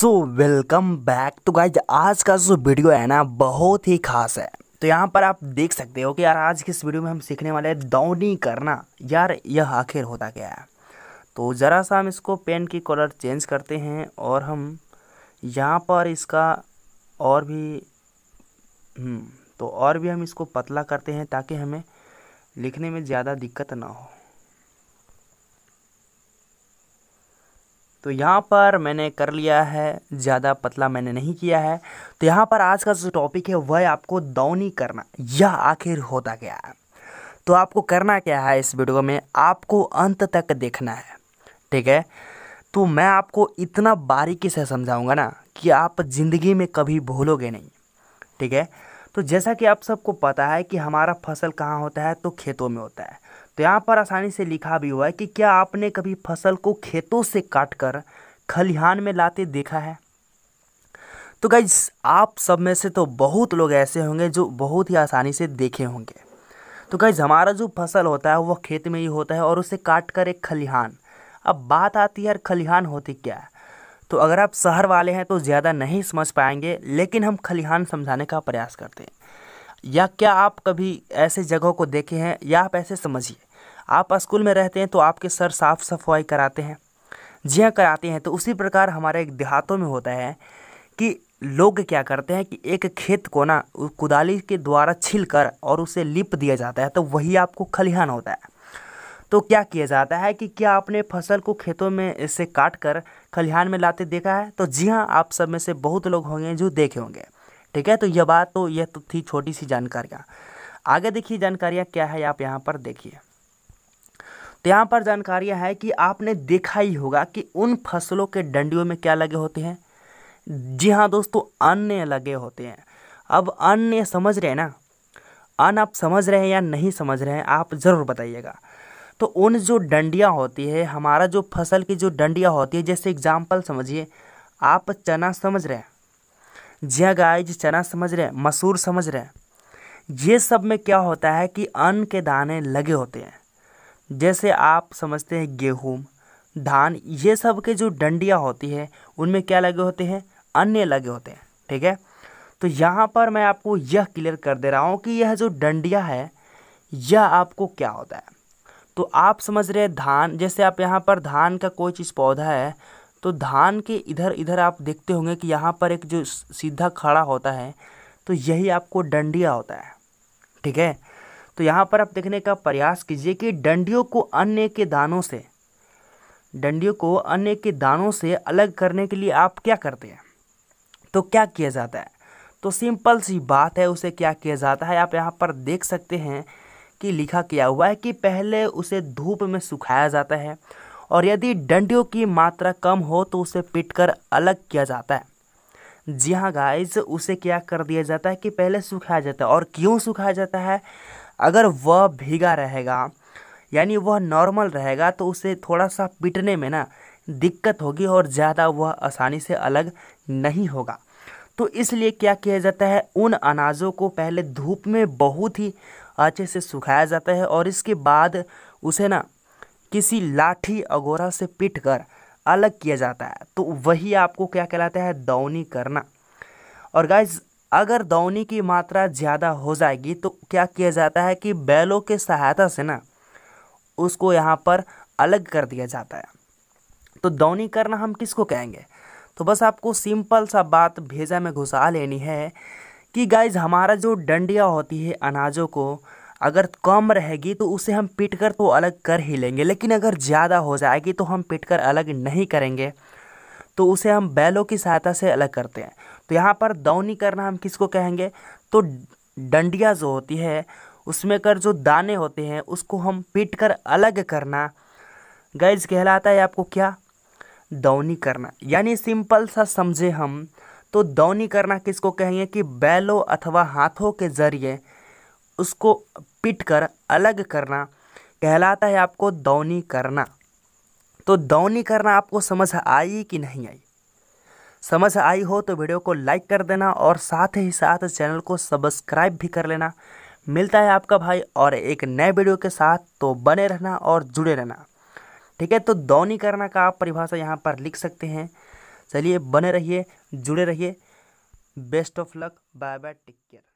सो welcome back तो guys आज का जो वीडियो है ना बहुत ही खास है तो यहाँ पर आप देख सकते हो कि यार आज के इस वीडियो में हम सीखने वाले हैं दौनी करना यार यह आखिर होता क्या है तो ज़रा सा हम इसको पेन की कलर चेंज करते हैं और हम यहाँ पर इसका और भी हम्म, तो और भी हम इसको पतला करते हैं ताकि हमें लिखने में ज़्यादा दिक्कत ना हो तो यहाँ पर मैंने कर लिया है ज़्यादा पतला मैंने नहीं किया है तो यहाँ पर आज का जो टॉपिक है वह आपको दौनी करना यह आखिर होता क्या है तो आपको करना क्या है इस वीडियो में आपको अंत तक देखना है ठीक है तो मैं आपको इतना बारीकी से समझाऊंगा ना कि आप ज़िंदगी में कभी भूलोगे नहीं ठीक है तो जैसा कि आप सबको पता है कि हमारा फसल कहाँ होता है तो खेतों में होता है तो यहाँ पर आसानी से लिखा भी हुआ है कि क्या आपने कभी फसल को खेतों से काट कर खलिहान में लाते देखा है तो गाइज आप सब में से तो बहुत लोग ऐसे होंगे जो बहुत ही आसानी से देखे होंगे तो गाइज हमारा जो फसल होता है वह खेत में ही होता है और उसे काट कर एक खलिहान अब बात आती है यार खलिहान होती क्या है तो अगर आप शहर वाले हैं तो ज़्यादा नहीं समझ पाएंगे लेकिन हम खलिहान समझाने का प्रयास करते हैं या क्या आप कभी ऐसे जगहों को देखे हैं या आप ऐसे समझिए आप स्कूल में रहते हैं तो आपके सर साफ सफाई कराते हैं जी हाँ कराते हैं तो उसी प्रकार हमारे एक देहातों में होता है कि लोग क्या करते हैं कि एक खेत को ना कुदाली के द्वारा छिल कर और उसे लिप दिया जाता है तो वही आपको खलिहान होता है तो क्या किया जाता है कि क्या आपने फसल को खेतों में से काट कर खलिहान में लाते देखा है तो जी हाँ आप सब में से बहुत लोग होंगे जो देखे होंगे ठीक है तो यह बात तो यह तो थी छोटी सी जानकारियाँ आगे देखिए जानकारियाँ क्या है आप यहाँ पर देखिए तो यहाँ पर जानकारियाँ है कि आपने देखा ही होगा कि उन फसलों के डंडियों में क्या लगे होते हैं जी हाँ दोस्तों अन्य लगे होते हैं अब अन्य समझ रहे हैं ना अन आप समझ रहे हैं या नहीं समझ रहे हैं आप ज़रूर बताइएगा तो उन जो डंडियाँ होती है हमारा जो फसल की जो डंडियाँ होती है जैसे एग्जाम्पल समझिए आप चना समझ रहे हैं जिया जी हाँ चना समझ रहे हैं मसूर समझ रहे हैं ये सब में क्या होता है कि अन्न के दाने लगे होते हैं जैसे आप समझते हैं गेहूँ धान ये सब के जो डंडियाँ होती है उनमें क्या लगे होते हैं अन्य लगे होते हैं ठीक है तो यहाँ पर मैं आपको यह क्लियर कर दे रहा हूँ कि यह जो डंडिया है यह आपको क्या होता है तो आप समझ रहे हैं धान जैसे आप यहाँ पर धान का कोई चीज़ पौधा है तो धान के इधर इधर आप देखते होंगे कि यहाँ पर एक जो सीधा खड़ा होता है तो यही आपको डंडिया होता है ठीक है तो यहाँ पर आप देखने का प्रयास कीजिए कि डंडियों को अन्य के दानों से डंडियों को अन्य के दानों से अलग करने के लिए आप क्या करते हैं तो क्या किया जाता है तो सिंपल सी बात है उसे क्या किया जाता है आप यहाँ पर देख सकते हैं कि लिखा किया हुआ है कि पहले उसे धूप में सुखाया जाता है और यदि डंडियों की मात्रा कम हो तो उसे पीटकर अलग किया जाता है जी हाँ गाइज उसे क्या कर दिया जाता है कि पहले सुखाया जाता है और क्यों सुखाया जाता है अगर वह भीगा रहेगा यानी वह नॉर्मल रहेगा तो उसे थोड़ा सा पिटने में ना दिक्कत होगी और ज़्यादा वह आसानी से अलग नहीं होगा तो इसलिए क्या किया जाता है उन अनाजों को पहले धूप में बहुत ही अच्छे से सुखाया जाता है और इसके बाद उसे ना किसी लाठी अगोरा से पिट कर अलग किया जाता है तो वही आपको क्या कहलाता है दौनी करना और गाइज अगर दौनी की मात्रा ज़्यादा हो जाएगी तो क्या किया जाता है कि बैलों के सहायता से ना उसको यहाँ पर अलग कर दिया जाता है तो दौनी करना हम किसको कहेंगे तो बस आपको सिंपल सा बात भेजा में घुसा लेनी है कि गाइज हमारा जो डंडिया होती है अनाजों को अगर कम रहेगी तो उसे हम पीट कर तो अलग कर ही लेंगे लेकिन अगर ज़्यादा हो जाएगी तो हम पीट कर अलग नहीं करेंगे तो उसे हम बैलों की सहायता से अलग करते हैं तो यहाँ पर दौनी करना हम किसको कहेंगे तो डंडिया जो होती है उसमें कर जो दाने होते हैं उसको हम पीट कर अलग करना गैज कहलाता है आपको क्या दौनी करना यानी सिंपल सा समझे हम तो दौनी करना किसको कहेंगे कि बैलों अथवा हाथों के ज़रिए उसको पिट कर अलग करना कहलाता है आपको दौनी करना तो दौनी करना आपको समझ आई कि नहीं आई समझ आई हो तो वीडियो को लाइक कर देना और साथ ही साथ चैनल को सब्सक्राइब भी कर लेना मिलता है आपका भाई और एक नए वीडियो के साथ तो बने रहना और जुड़े रहना ठीक है तो दौनी करना का आप परिभाषा यहाँ पर लिख सकते हैं चलिए बने रहिए जुड़े रहिए best of luck bye bye take care